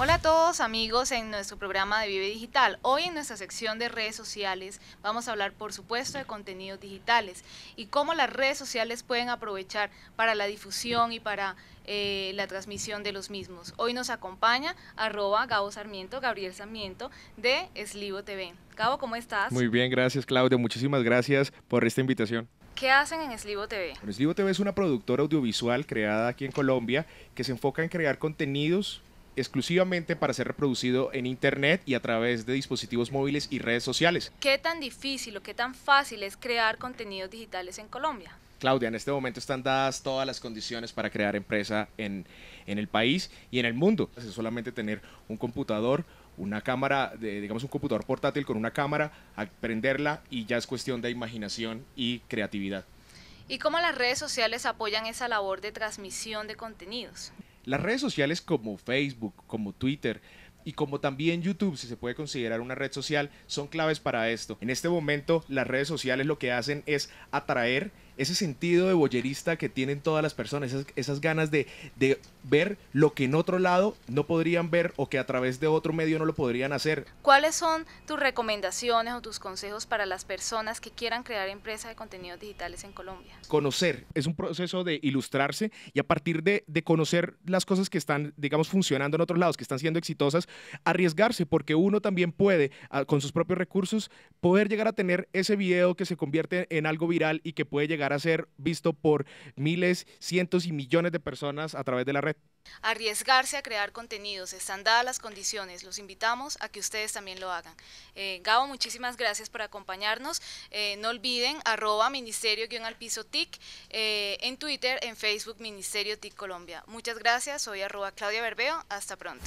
Hola a todos amigos en nuestro programa de Vive Digital. Hoy en nuestra sección de redes sociales vamos a hablar por supuesto de contenidos digitales y cómo las redes sociales pueden aprovechar para la difusión y para eh, la transmisión de los mismos. Hoy nos acompaña arroba Gabo Sarmiento, Gabriel Sarmiento de Eslivo TV. Gabo, ¿cómo estás? Muy bien, gracias Claudia. Muchísimas gracias por esta invitación. ¿Qué hacen en Slivo TV? TV es una productora audiovisual creada aquí en Colombia que se enfoca en crear contenidos exclusivamente para ser reproducido en Internet y a través de dispositivos móviles y redes sociales. ¿Qué tan difícil o qué tan fácil es crear contenidos digitales en Colombia? Claudia, en este momento están dadas todas las condiciones para crear empresa en, en el país y en el mundo. Es solamente tener un computador, una cámara, de, digamos un computador portátil con una cámara, aprenderla y ya es cuestión de imaginación y creatividad. ¿Y cómo las redes sociales apoyan esa labor de transmisión de contenidos? Las redes sociales como Facebook, como Twitter, y como también YouTube, si se puede considerar una red social, son claves para esto. En este momento las redes sociales lo que hacen es atraer ese sentido de bollerista que tienen todas las personas, esas, ganas de, ver lo que en otro lado no podrían ver o que a través de otro medio no lo podrían hacer. ¿Cuáles son tus recomendaciones o tus consejos para las personas que quieran crear empresas de contenidos digitales en Colombia? Conocer, es un proceso de ilustrarse y a partir de, de conocer las cosas que están, digamos, funcionando en otros lados, que están siendo exitosas, arriesgarse porque uno también puede, con sus propios recursos, poder llegar a tener ese video que se convierte en algo viral y que puede llegar para ser visto por miles, cientos y millones de personas a través de la red. Arriesgarse a crear contenidos, están dadas las condiciones, los invitamos a que ustedes también lo hagan. Eh, Gabo, muchísimas gracias por acompañarnos. Eh, no olviden arroba ministerio-tic eh, en Twitter, en Facebook, Ministerio TIC Colombia. Muchas gracias, soy arroba Claudia Berbeo, hasta pronto.